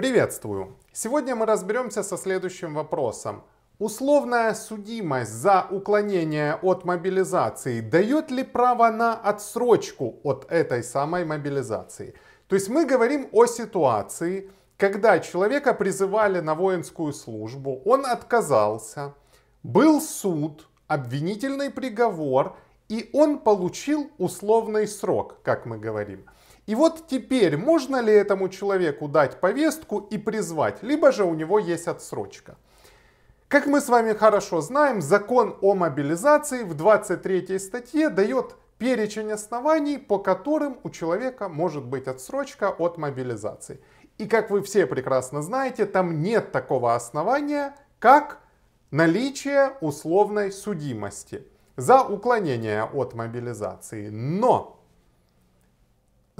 Приветствую! Сегодня мы разберемся со следующим вопросом. Условная судимость за уклонение от мобилизации дает ли право на отсрочку от этой самой мобилизации? То есть мы говорим о ситуации, когда человека призывали на воинскую службу, он отказался, был суд, обвинительный приговор, и он получил условный срок, как мы говорим. И вот теперь можно ли этому человеку дать повестку и призвать, либо же у него есть отсрочка. Как мы с вами хорошо знаем, закон о мобилизации в 23 статье дает перечень оснований, по которым у человека может быть отсрочка от мобилизации. И как вы все прекрасно знаете, там нет такого основания, как наличие условной судимости за уклонение от мобилизации. Но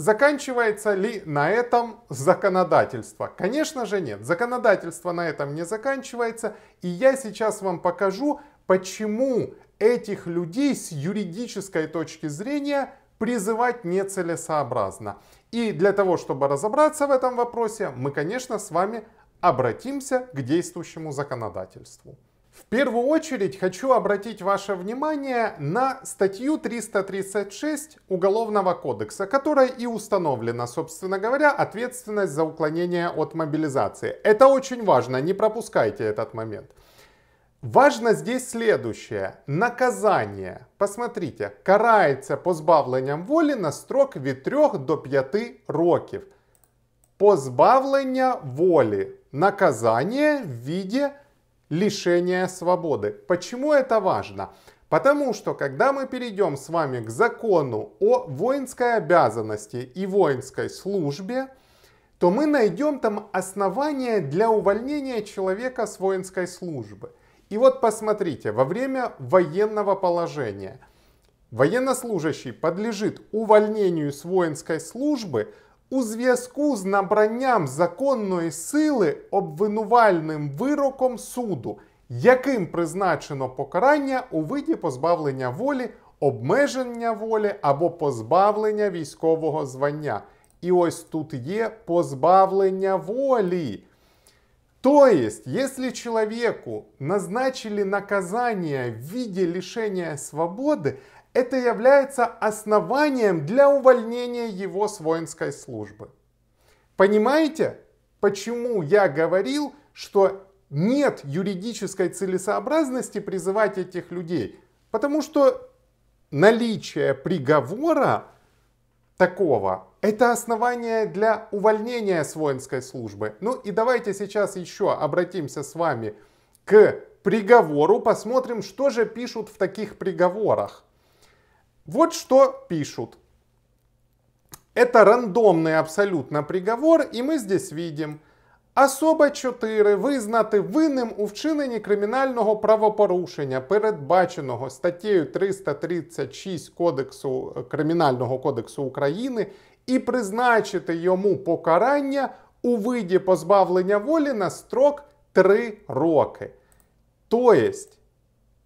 Заканчивается ли на этом законодательство? Конечно же нет. Законодательство на этом не заканчивается. И я сейчас вам покажу, почему этих людей с юридической точки зрения призывать нецелесообразно. И для того, чтобы разобраться в этом вопросе, мы, конечно, с вами обратимся к действующему законодательству. В первую очередь хочу обратить ваше внимание на статью 336 Уголовного кодекса, которая и установлена, собственно говоря, ответственность за уклонение от мобилизации. Это очень важно, не пропускайте этот момент. Важно здесь следующее. Наказание, посмотрите, карається позбавленням воли на срок від 3 до 5 роков. Позбавлення воли. Наказание в виде лишения свободы. Почему это важно? Потому что, когда мы перейдем с вами к закону о воинской обязанности и воинской службе, то мы найдем там основания для увольнения человека с воинской службы. И вот посмотрите, во время военного положения военнослужащий подлежит увольнению с воинской службы У зв'язку з набранням законної сили обвинувальним вироком суду, яким призначено покарання у виді позбавлення волі, обмеження волі або позбавлення військового звання. І ось тут є позбавлення волі. Тобто, якщо чоловіку назначили наказання в виде лишення свободи. это является основанием для увольнения его с воинской службы. Понимаете, почему я говорил, что нет юридической целесообразности призывать этих людей? Потому что наличие приговора такого – это основание для увольнения с воинской службы. Ну и давайте сейчас еще обратимся с вами к приговору, посмотрим, что же пишут в таких приговорах. Вот что пишут. Это рандомный абсолютно приговор, і ми здесь видим. Особа 4 визнати винним у вчиненні кримінального правопорушення, передбаченого статтєю 336 Кодексу е, Кримінального кодексу України, і призначити йому покарання у виді позбавлення волі на строк 3 роки. Тобто,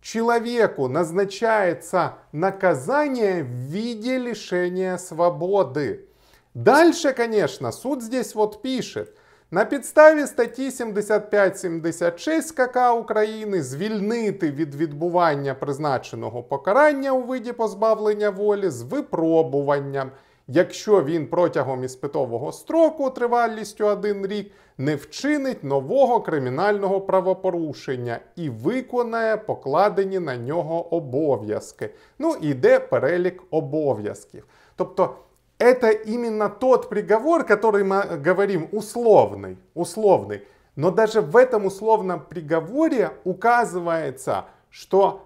человеку назначается наказание в виде лишения свободы. Дальше, конечно, суд здесь вот пишет. На підставі статті 75-76 КК України звільнити від відбування призначеного покарання у виді позбавлення волі з випробуванням – якщо він протягом іспитового строку тривалістю один рік не вчинить нового кримінального правопорушення і виконає покладені на нього обов'язки. Ну іде перелік обов'язків. Тобто. це іменно тот приговор, який ми говоримо, условный, условный. Но даже в этом условном приговоре указывается, что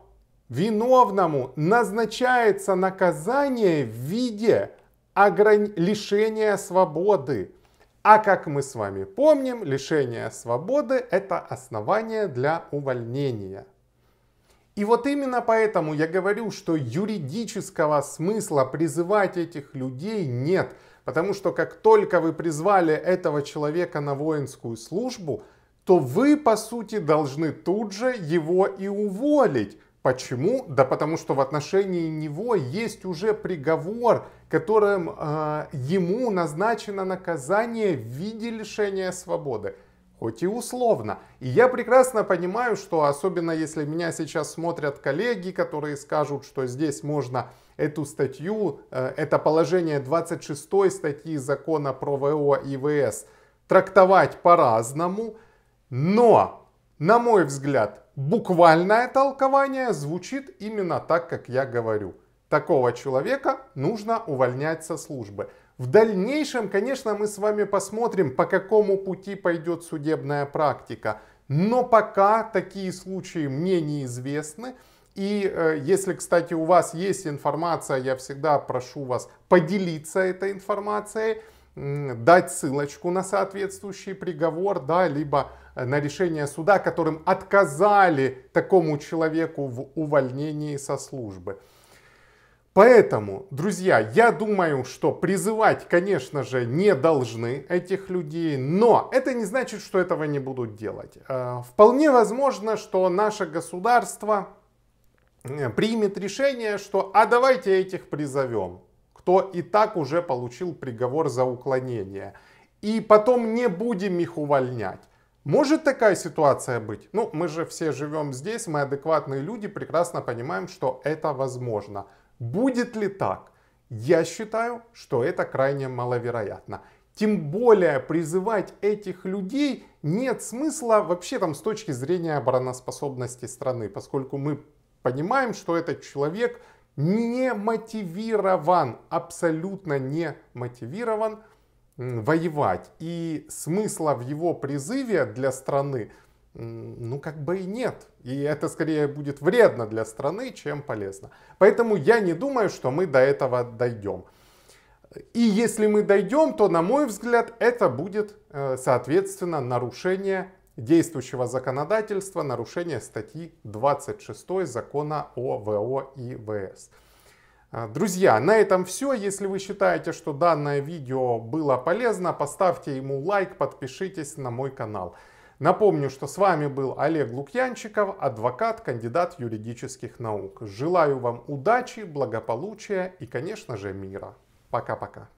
виновному назначается наказание в виде ограни- лишение свободы. А как мы с вами помним, лишение свободы – это основание для увольнения. И вот именно поэтому я говорю, что юридического смысла призывать этих людей нет. Потому что как только вы призвали этого человека на воинскую службу, то вы, по сути, должны тут же его и уволить. Почему? Да потому что в отношении него есть уже приговор, которым э, ему назначено наказание в виде лишения свободы хоть и условно. И я прекрасно понимаю, что особенно если меня сейчас смотрят коллеги, которые скажут, что здесь можно эту статью, э, это положение 26 статьи закона про ВО и ВС трактовать по-разному, но, на мой взгляд, буквальное толкование звучит именно так, как я говорю. Такого человека нужно увольнять со службы. В дальнейшем, конечно, мы с вами посмотрим, по какому пути пойдет судебная практика. Но пока такие случаи мне неизвестны. И э, если, кстати, у вас есть информация, я всегда прошу вас поделиться этой информацией дать ссылочку на соответствующий приговор, да, либо э, на решение суда, которым отказали такому человеку в увольнении со службы. Поэтому, друзья, я думаю, что призывать, конечно же, не должны этих людей, но это не значит, что этого не будут делать. Э, вполне возможно, что наше государство э, примет решение, что а давайте этих призовем кто и так уже получил приговор за уклонение. И потом не будем их увольнять. Может такая ситуация быть? Ну, мы же все живем здесь, мы адекватные люди, прекрасно понимаем, что это возможно. Будет ли так? Я считаю, что это крайне маловероятно. Тем более призывать этих людей нет смысла вообще там с точки зрения обороноспособности страны, поскольку мы понимаем, что этот человек не мотивирован, абсолютно не мотивирован воевать. И смысла в его призыве для страны, ну как бы и нет. И это скорее будет вредно для страны, чем полезно. Поэтому я не думаю, что мы до этого дойдем. И если мы дойдем, то, на мой взгляд, это будет, э, соответственно, нарушение действующего законодательства нарушение статьи 26 закона о ВО и ВС. Э, друзья, на этом все. Если вы считаете, что данное видео было полезно, поставьте ему лайк, подпишитесь на мой канал. Напомню, что с вами был Олег Лукьянчиков, адвокат, кандидат юридических наук. Желаю вам удачи, благополучия и, конечно же, мира. Пока-пока.